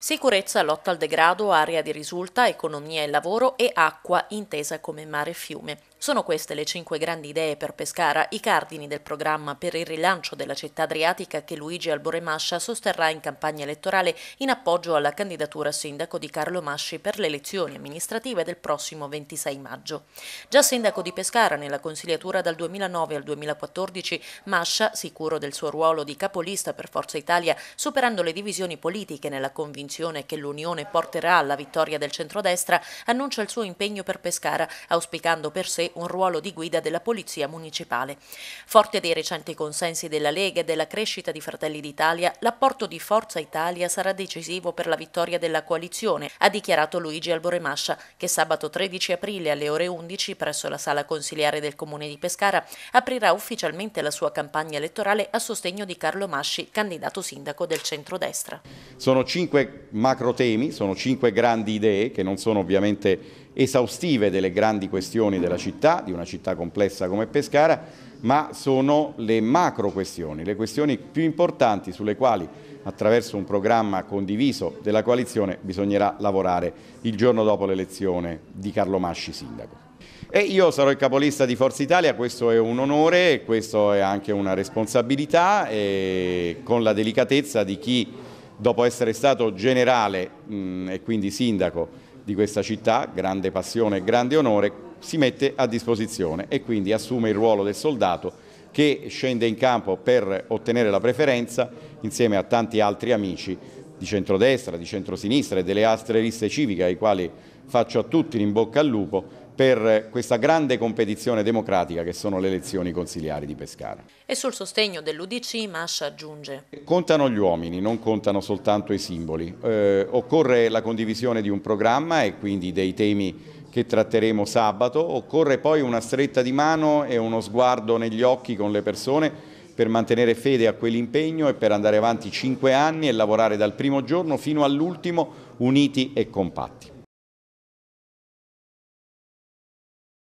Sicurezza, lotta al degrado, area di risulta, economia e lavoro e acqua intesa come mare e fiume. Sono queste le cinque grandi idee per Pescara, i cardini del programma per il rilancio della città adriatica che Luigi Albore Mascia sosterrà in campagna elettorale in appoggio alla candidatura a sindaco di Carlo Masci per le elezioni amministrative del prossimo 26 maggio. Già sindaco di Pescara nella consigliatura dal 2009 al 2014, Mascia, sicuro del suo ruolo di capolista per Forza Italia, superando le divisioni politiche nella convinzione che l'Unione porterà alla vittoria del centrodestra, annuncia il suo impegno per Pescara, auspicando per sé un ruolo di guida della Polizia Municipale. Forte dei recenti consensi della Lega e della crescita di Fratelli d'Italia, l'apporto di Forza Italia sarà decisivo per la vittoria della coalizione, ha dichiarato Luigi Alboremascia, che sabato 13 aprile alle ore 11 presso la sala consiliare del Comune di Pescara aprirà ufficialmente la sua campagna elettorale a sostegno di Carlo Masci, candidato sindaco del centrodestra. Sono cinque macro temi, sono cinque grandi idee che non sono ovviamente esaustive delle grandi questioni della città, di una città complessa come Pescara, ma sono le macro questioni, le questioni più importanti sulle quali attraverso un programma condiviso della coalizione bisognerà lavorare il giorno dopo l'elezione di Carlo Masci sindaco. E io sarò il capolista di Forza Italia, questo è un onore, questo è anche una responsabilità e con la delicatezza di chi dopo essere stato generale mh, e quindi sindaco di questa città, grande passione e grande onore, si mette a disposizione e quindi assume il ruolo del soldato che scende in campo per ottenere la preferenza insieme a tanti altri amici di centrodestra, di centrosinistra e delle altre liste civiche ai quali faccio a tutti in bocca al lupo per questa grande competizione democratica che sono le elezioni consigliari di Pescara. E sul sostegno dell'Udc Mascia aggiunge. Contano gli uomini, non contano soltanto i simboli. Eh, occorre la condivisione di un programma e quindi dei temi che tratteremo sabato, occorre poi una stretta di mano e uno sguardo negli occhi con le persone per mantenere fede a quell'impegno e per andare avanti cinque anni e lavorare dal primo giorno fino all'ultimo uniti e compatti.